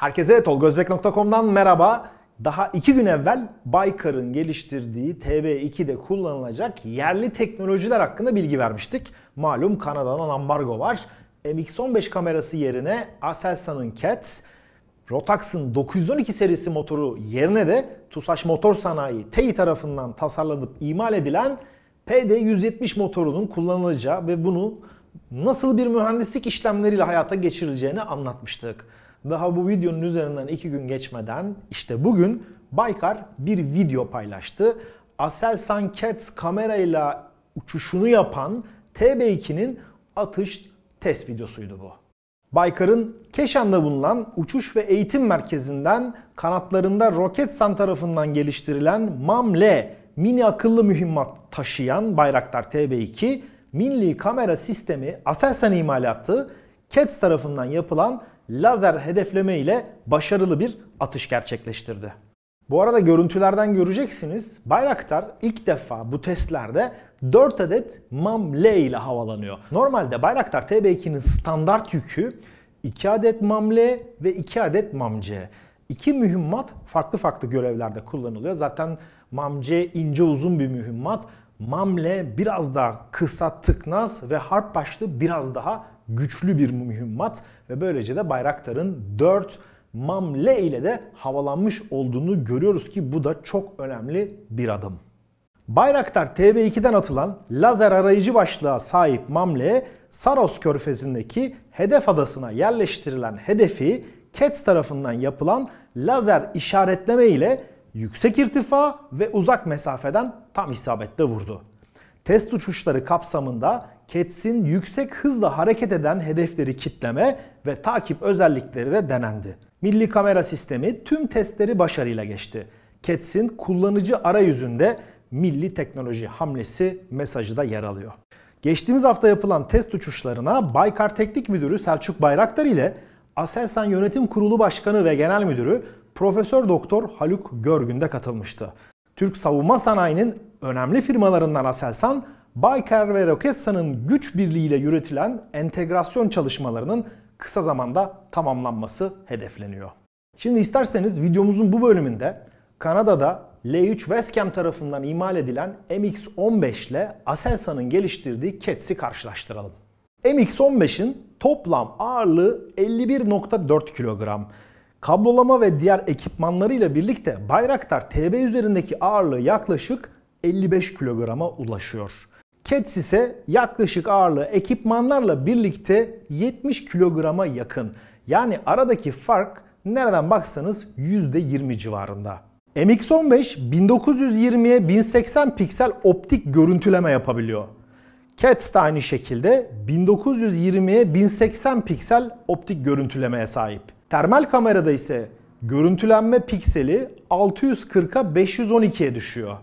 Herkese tolgozbek.com'dan merhaba. Daha iki gün evvel Baykar'ın geliştirdiği TB2'de kullanılacak yerli teknolojiler hakkında bilgi vermiştik. Malum Kanada'dan ambargo var. MX-15 kamerası yerine Aselsan'ın CATS, Rotax'ın 912 serisi motoru yerine de TUSAŞ Motor Sanayi TEİ tarafından tasarlanıp imal edilen PD-170 motorunun kullanılacağı ve bunu nasıl bir mühendislik işlemleriyle hayata geçirileceğini anlatmıştık. Daha bu videonun üzerinden 2 gün geçmeden işte bugün Baykar bir video paylaştı. Aselsan Cats kamerayla uçuşunu yapan TB2'nin atış test videosuydu bu. Baykar'ın Keşan'da bulunan uçuş ve eğitim merkezinden kanatlarında Roketsan tarafından geliştirilen MAMLE mini akıllı mühimmat taşıyan Bayraktar TB2 milli kamera sistemi Aselsan imalatı CATS tarafından yapılan lazer hedefleme ile başarılı bir atış gerçekleştirdi. Bu arada görüntülerden göreceksiniz. Bayraktar ilk defa bu testlerde 4 adet mamle ile havalanıyor. Normalde Bayraktar TB2'nin standart yükü 2 adet mamle ve 2 adet mamce. İki mühimmat farklı farklı görevlerde kullanılıyor. Zaten mamce ince uzun bir mühimmat. Mamle biraz daha kısa tıknaz ve harp başlı biraz daha güçlü bir mühimmat ve böylece de Bayraktar'ın 4 mamle ile de havalanmış olduğunu görüyoruz ki bu da çok önemli bir adım. Bayraktar TB2'den atılan lazer arayıcı başlığa sahip mamleye Saros körfezindeki hedef adasına yerleştirilen hedefi Kets tarafından yapılan lazer işaretleme ile yüksek irtifa ve uzak mesafeden tam isabette vurdu. Test uçuşları kapsamında Cats'in yüksek hızla hareket eden hedefleri kitleme ve takip özellikleri de denendi. Milli kamera sistemi tüm testleri başarıyla geçti. Cats'in kullanıcı arayüzünde milli teknoloji hamlesi mesajı da yer alıyor. Geçtiğimiz hafta yapılan test uçuşlarına Baykar Teknik Müdürü Selçuk Bayraktar ile Aselsan Yönetim Kurulu Başkanı ve Genel Müdürü Profesör Doktor Haluk Görgün de katılmıştı. Türk savunma sanayinin önemli firmalarından Aselsan Baykar ve Roketsan'ın güç birliğiyle yürütülen entegrasyon çalışmalarının kısa zamanda tamamlanması hedefleniyor. Şimdi isterseniz videomuzun bu bölümünde Kanada'da L3 Westcam tarafından imal edilen MX-15 ile Aselsan'ın geliştirdiği CATS'i karşılaştıralım. MX-15'in toplam ağırlığı 51.4 kilogram. Kablolama ve diğer ekipmanlarıyla birlikte Bayraktar TB üzerindeki ağırlığı yaklaşık 55 kilograma ulaşıyor. Cats ise yaklaşık ağırlığı ekipmanlarla birlikte 70 kilograma yakın. Yani aradaki fark nereden baksanız %20 civarında. MX-15 1920'ye 1080 piksel optik görüntüleme yapabiliyor. Cats de aynı şekilde 1920'ye 1080 piksel optik görüntülemeye sahip. Termal kamerada ise görüntülenme pikseli 640'a 512'ye düşüyor.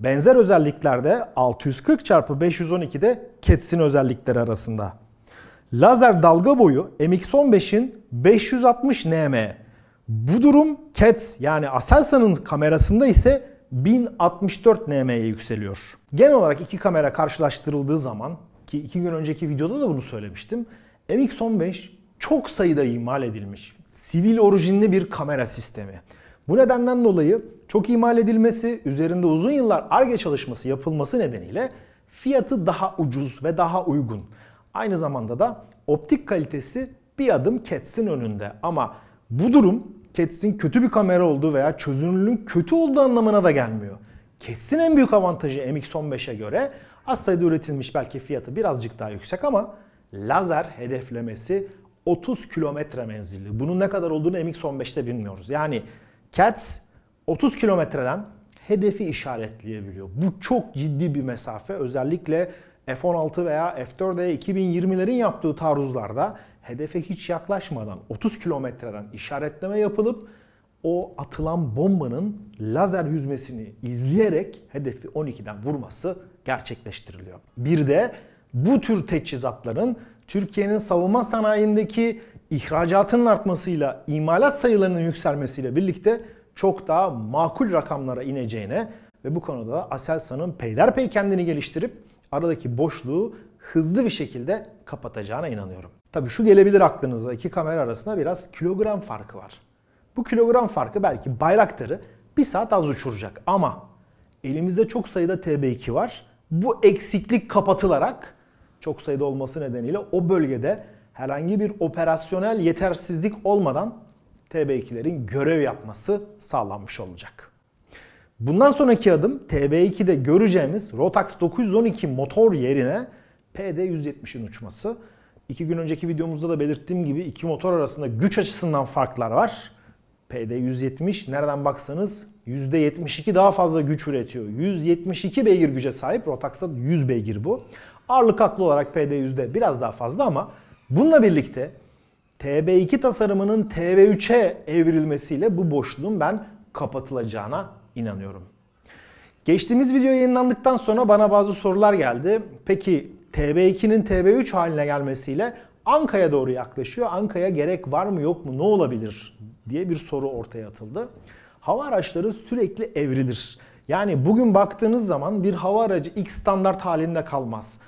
Benzer özelliklerde 640 x 512'de Ketsin özellikleri arasında. Lazer dalga boyu MX-15'in 560 nm. Bu durum Cats yani Aselsan'ın kamerasında ise 1064 nm'ye yükseliyor. Genel olarak iki kamera karşılaştırıldığı zaman ki iki gün önceki videoda da bunu söylemiştim. MX-15 çok sayıda imal edilmiş. Sivil orijinli bir kamera sistemi. Bu nedenden dolayı çok imal edilmesi, üzerinde uzun yıllar ARGE çalışması yapılması nedeniyle fiyatı daha ucuz ve daha uygun. Aynı zamanda da optik kalitesi bir adım Cats'in önünde. Ama bu durum Cats'in kötü bir kamera olduğu veya çözünürlüğün kötü olduğu anlamına da gelmiyor. Cats'in en büyük avantajı MX-15'e göre az sayıda üretilmiş belki fiyatı birazcık daha yüksek ama lazer hedeflemesi 30 kilometre menzilli. Bunun ne kadar olduğunu MX-15'te bilmiyoruz. Yani Cats 30 kilometreden hedefi işaretleyebiliyor. Bu çok ciddi bir mesafe. Özellikle F-16 veya F-4'e 2020'lerin yaptığı taarruzlarda hedefe hiç yaklaşmadan 30 kilometreden işaretleme yapılıp o atılan bombanın lazer yüzmesini izleyerek hedefi 12'den vurması gerçekleştiriliyor. Bir de bu tür teçhizatların Türkiye'nin savunma sanayindeki ihracatın artmasıyla, imalat sayılarının yükselmesiyle birlikte çok daha makul rakamlara ineceğine ve bu konuda da Aselsan'ın peyderpey kendini geliştirip aradaki boşluğu hızlı bir şekilde kapatacağına inanıyorum. Tabii şu gelebilir aklınıza iki kamera arasında biraz kilogram farkı var. Bu kilogram farkı belki Bayraktar'ı bir saat az uçuracak ama elimizde çok sayıda TB2 var. Bu eksiklik kapatılarak çok sayıda olması nedeniyle o bölgede herhangi bir operasyonel yetersizlik olmadan TB2'lerin görev yapması sağlanmış olacak. Bundan sonraki adım TB2'de göreceğimiz Rotax 912 motor yerine PD170'in uçması. İki gün önceki videomuzda da belirttiğim gibi iki motor arasında güç açısından farklar var. PD170 nereden baksanız %72 daha fazla güç üretiyor. 172 beygir güce sahip. Rotax'ta 100 beygir bu. Ağırlık haklı olarak PD yüzde biraz daha fazla ama bununla birlikte TB2 tasarımının TB3'e evrilmesiyle bu boşluğun ben kapatılacağına inanıyorum. Geçtiğimiz video yayınlandıktan sonra bana bazı sorular geldi. Peki TB2'nin TB3 haline gelmesiyle Anka'ya doğru yaklaşıyor. Anka'ya gerek var mı yok mu ne olabilir diye bir soru ortaya atıldı. Hava araçları sürekli evrilir. Yani bugün baktığınız zaman bir hava aracı X standart halinde kalmaz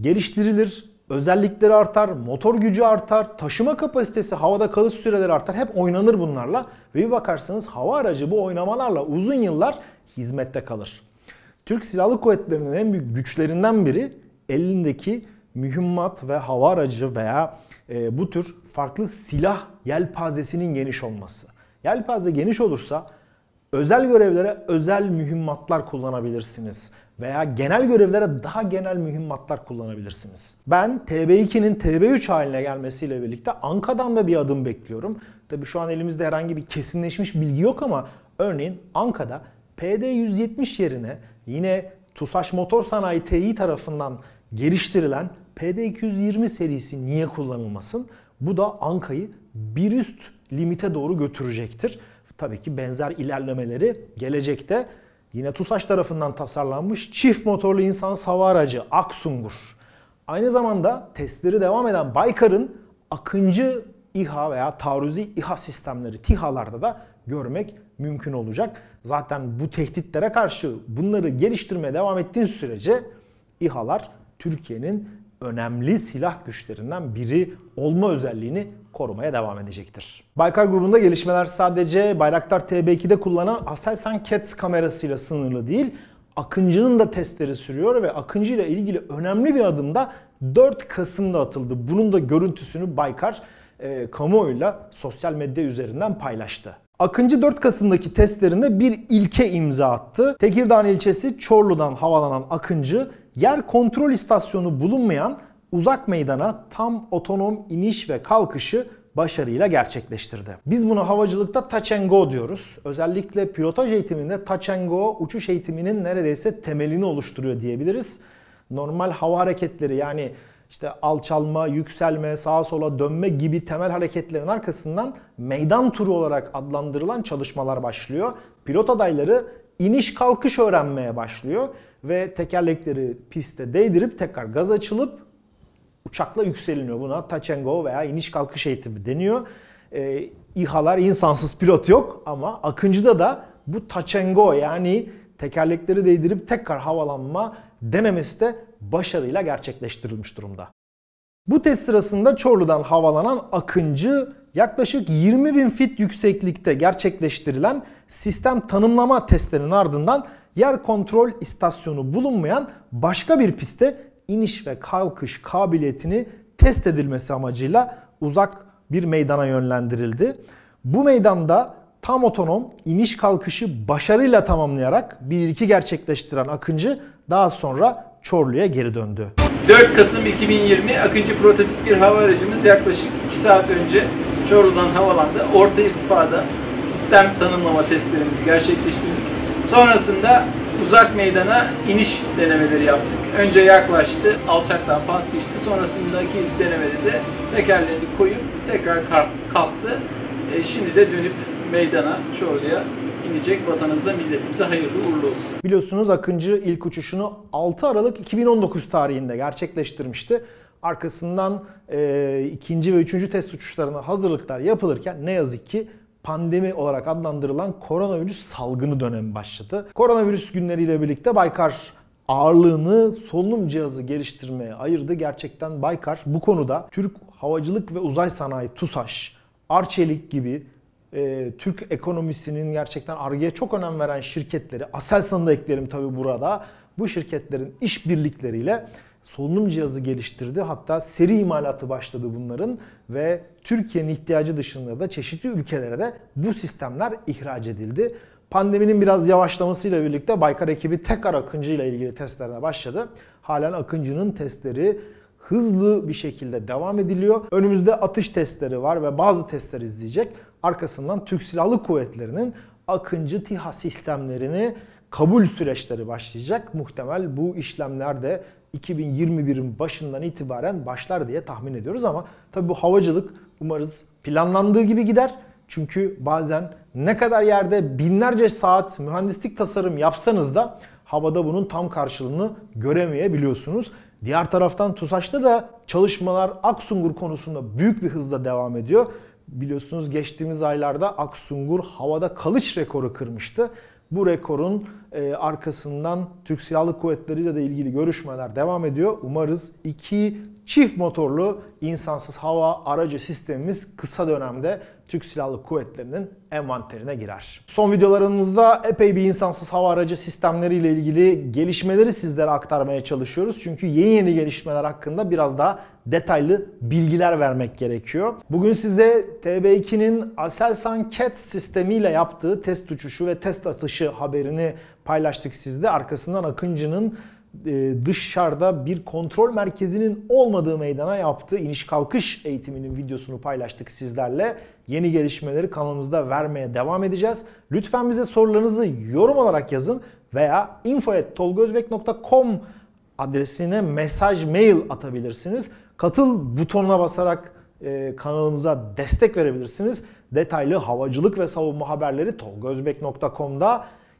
geliştirilir, özellikleri artar, motor gücü artar, taşıma kapasitesi, havada kalış süreleri artar. Hep oynanır bunlarla ve bir bakarsanız hava aracı bu oynamalarla uzun yıllar hizmette kalır. Türk Silahlı Kuvvetleri'nin en büyük güçlerinden biri elindeki mühimmat ve hava aracı veya e, bu tür farklı silah yelpazesinin geniş olması. Yelpaze geniş olursa özel görevlere özel mühimmatlar kullanabilirsiniz veya genel görevlere daha genel mühimmatlar kullanabilirsiniz. Ben TB2'nin TB3 haline gelmesiyle birlikte Anka'dan da bir adım bekliyorum. Tabi şu an elimizde herhangi bir kesinleşmiş bilgi yok ama örneğin Anka'da PD170 yerine yine TUSAŞ Motor Sanayi Tİ tarafından geliştirilen PD220 serisi niye kullanılmasın? Bu da Anka'yı bir üst limite doğru götürecektir. Tabii ki benzer ilerlemeleri gelecekte Yine TUSAŞ tarafından tasarlanmış çift motorlu insan hava aracı Aksungur. Aynı zamanda testleri devam eden Baykar'ın Akıncı İHA veya taarruzi İHA sistemleri TİHA'larda da görmek mümkün olacak. Zaten bu tehditlere karşı bunları geliştirmeye devam ettiğin sürece İHA'lar Türkiye'nin önemli silah güçlerinden biri olma özelliğini korumaya devam edecektir. Baykar grubunda gelişmeler sadece Bayraktar TB2'de kullanılan Aselsan Cats kamerasıyla sınırlı değil. Akıncı'nın da testleri sürüyor ve Akıncı ile ilgili önemli bir adım da 4 Kasım'da atıldı. Bunun da görüntüsünü Baykar e, kamuoyuyla sosyal medya üzerinden paylaştı. Akıncı 4 Kasım'daki testlerinde bir ilke imza attı. Tekirdağ ilçesi Çorlu'dan havalanan Akıncı yer kontrol istasyonu bulunmayan uzak meydana tam otonom iniş ve kalkışı başarıyla gerçekleştirdi. Biz bunu havacılıkta touch and go diyoruz. Özellikle pilotaj eğitiminde touch and go uçuş eğitiminin neredeyse temelini oluşturuyor diyebiliriz. Normal hava hareketleri yani işte alçalma, yükselme, sağa sola dönme gibi temel hareketlerin arkasından meydan turu olarak adlandırılan çalışmalar başlıyor. Pilot adayları iniş kalkış öğrenmeye başlıyor ve tekerlekleri piste değdirip tekrar gaz açılıp uçakla yükseliniyor. Buna touch and go veya iniş kalkış eğitimi deniyor. E, İHA'lar insansız pilot yok ama Akıncı'da da bu touch and go yani tekerlekleri değdirip tekrar havalanma denemesi de başarıyla gerçekleştirilmiş durumda. Bu test sırasında Çorlu'dan havalanan Akıncı yaklaşık 20 bin fit yükseklikte gerçekleştirilen sistem tanımlama testlerinin ardından yer kontrol istasyonu bulunmayan başka bir piste iniş ve kalkış kabiliyetini test edilmesi amacıyla uzak bir meydana yönlendirildi. Bu meydanda tam otonom iniş kalkışı başarıyla tamamlayarak bir ilki gerçekleştiren Akıncı daha sonra Çorlu'ya geri döndü. 4 Kasım 2020 Akıncı prototip bir hava aracımız yaklaşık 2 saat önce Çorlu'dan havalandı. Orta irtifada sistem tanımlama testlerimizi gerçekleştirdik. Sonrasında uzak meydana iniş denemeleri yaptık. Önce yaklaştı, alçaktan pas geçti. Sonrasındaki denemede de tekerlerini koyup tekrar kalktı. E, şimdi de dönüp meydana, Çorlu'ya inecek. Vatanımıza, milletimize hayırlı uğurlu olsun. Biliyorsunuz Akıncı ilk uçuşunu 6 Aralık 2019 tarihinde gerçekleştirmişti. Arkasından e, ikinci ve üçüncü test uçuşlarına hazırlıklar yapılırken ne yazık ki pandemi olarak adlandırılan koronavirüs salgını dönemi başladı. Koronavirüs günleriyle birlikte Baykar ağırlığını solunum cihazı geliştirmeye ayırdı. Gerçekten Baykar bu konuda Türk Havacılık ve Uzay Sanayi TUSAŞ, Arçelik gibi e, Türk ekonomisinin gerçekten argeye çok önem veren şirketleri, Aselsan'ı da eklerim tabi burada. Bu şirketlerin işbirlikleriyle solunum cihazı geliştirdi. Hatta seri imalatı başladı bunların ve Türkiye'nin ihtiyacı dışında da çeşitli ülkelere de bu sistemler ihraç edildi. Pandeminin biraz yavaşlamasıyla birlikte Baykar ekibi tekrar Akıncı ile ilgili testlere başladı. Halen Akıncı'nın testleri hızlı bir şekilde devam ediliyor. Önümüzde atış testleri var ve bazı testler izleyecek. Arkasından Türk Silahlı Kuvvetleri'nin Akıncı TİHA sistemlerini kabul süreçleri başlayacak. Muhtemel bu işlemler de 2021'in başından itibaren başlar diye tahmin ediyoruz ama tabi bu havacılık umarız planlandığı gibi gider. Çünkü bazen ne kadar yerde binlerce saat mühendislik tasarım yapsanız da havada bunun tam karşılığını göremeyebiliyorsunuz. Diğer taraftan TUSAŞ'ta da çalışmalar Aksungur konusunda büyük bir hızla devam ediyor. Biliyorsunuz geçtiğimiz aylarda Aksungur havada kalış rekoru kırmıştı. Bu rekorun e, arkasından Türk Silahlı Kuvvetleri ile de ilgili görüşmeler devam ediyor. Umarız iki çift motorlu insansız hava aracı sistemimiz kısa dönemde Türk Silahlı Kuvvetleri'nin envanterine girer. Son videolarımızda epey bir insansız hava aracı sistemleri ile ilgili gelişmeleri sizlere aktarmaya çalışıyoruz. Çünkü yeni yeni gelişmeler hakkında biraz daha detaylı bilgiler vermek gerekiyor. Bugün size TB2'nin Aselsan CAT sistemiyle yaptığı test uçuşu ve test atışı haberini paylaştık sizde. Arkasından Akıncı'nın e, dışarıda bir kontrol merkezinin olmadığı meydana yaptığı iniş kalkış eğitiminin videosunu paylaştık sizlerle. Yeni gelişmeleri kanalımızda vermeye devam edeceğiz. Lütfen bize sorularınızı yorum olarak yazın veya info.tolgozbek.com adresine mesaj mail atabilirsiniz. Katıl butonuna basarak e, kanalımıza destek verebilirsiniz. Detaylı havacılık ve savunma haberleri tolgozbek.com'da